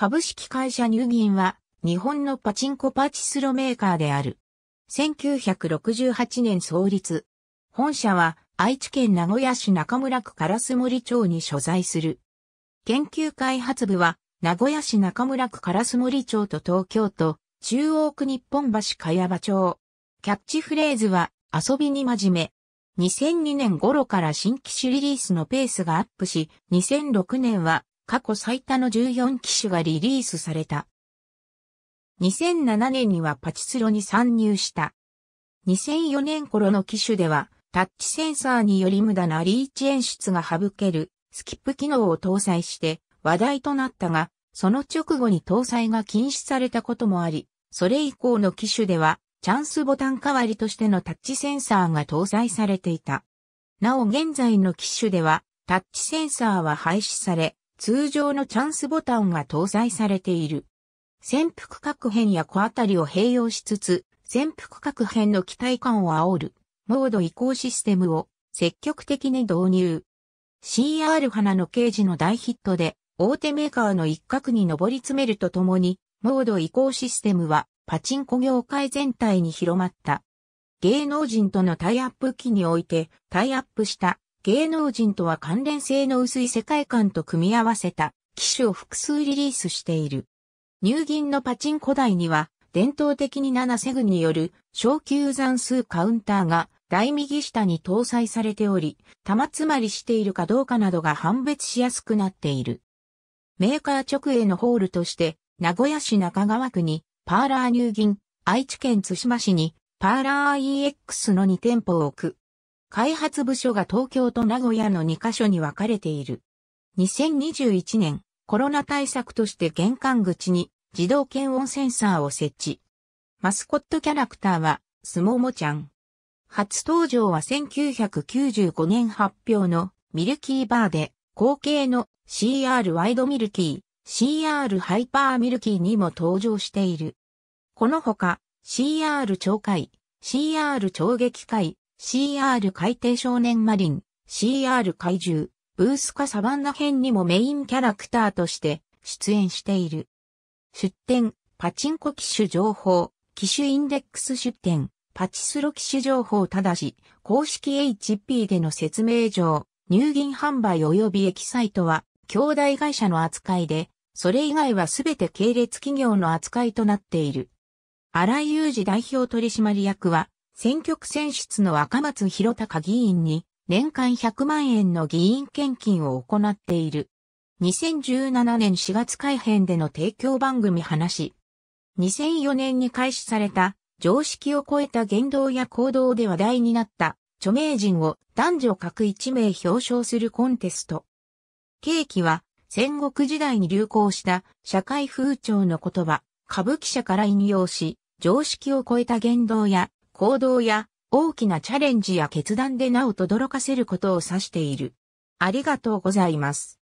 株式会社ニューギンは、日本のパチンコパチスロメーカーである。1968年創立。本社は、愛知県名古屋市中村区烏森町に所在する。研究開発部は、名古屋市中村区烏森町と東京都、中央区日本橋茅場町。キャッチフレーズは、遊びに真面目。2002年頃から新機種リリースのペースがアップし、2006年は過去最多の14機種がリリースされた。2007年にはパチスロに参入した。2004年頃の機種では、タッチセンサーにより無駄なリーチ演出が省けるスキップ機能を搭載して話題となったが、その直後に搭載が禁止されたこともあり、それ以降の機種ではチャンスボタン代わりとしてのタッチセンサーが搭載されていた。なお現在の機種ではタッチセンサーは廃止され、通常のチャンスボタンが搭載されている。潜伏各辺や小当たりを併用しつつ、潜伏各辺の期待感を煽る、モード移行システムを積極的に導入。CR 花の刑事の大ヒットで、大手メーカーの一角に上り詰めるとともに、モード移行システムは、パチンコ業界全体に広まった。芸能人とのタイアップ期において、タイアップした芸能人とは関連性の薄い世界観と組み合わせた機種を複数リリースしている。入銀のパチンコ台には伝統的に7セグによる小級算数カウンターが台右下に搭載されており、玉詰まりしているかどうかなどが判別しやすくなっている。メーカー直営のホールとして、名古屋市中川区にパーラー入銀、愛知県津島市にパーラー EX の2店舗を置く。開発部署が東京と名古屋の2カ所に分かれている。2021年、コロナ対策として玄関口に自動検温センサーを設置。マスコットキャラクターは、すももちゃん。初登場は1995年発表のミルキーバーで、後継の CR ワイドミルキー、CR ハイパーミルキーにも登場している。このほか、CR 超回、CR 超撃回、CR 海底少年マリン、CR 怪獣、ブースカサバンナ編にもメインキャラクターとして出演している。出展、パチンコ機種情報、機種インデックス出展、パチスロ機種情報ただし、公式 HP での説明上、入銀販売及びエキサイトは、兄弟会社の扱いで、それ以外はすべて系列企業の扱いとなっている。荒井雄二代表取締役は、選挙区選出の赤松博隆議員に年間100万円の議員献金を行っている。2017年4月改編での提供番組話。2004年に開始された常識を超えた言動や行動で話題になった著名人を男女各1名表彰するコンテスト。ケーキは戦国時代に流行した社会風潮の言葉、歌舞伎者から引用し、常識を超えた言動や行動や大きなチャレンジや決断でなおとどろかせることを指している。ありがとうございます。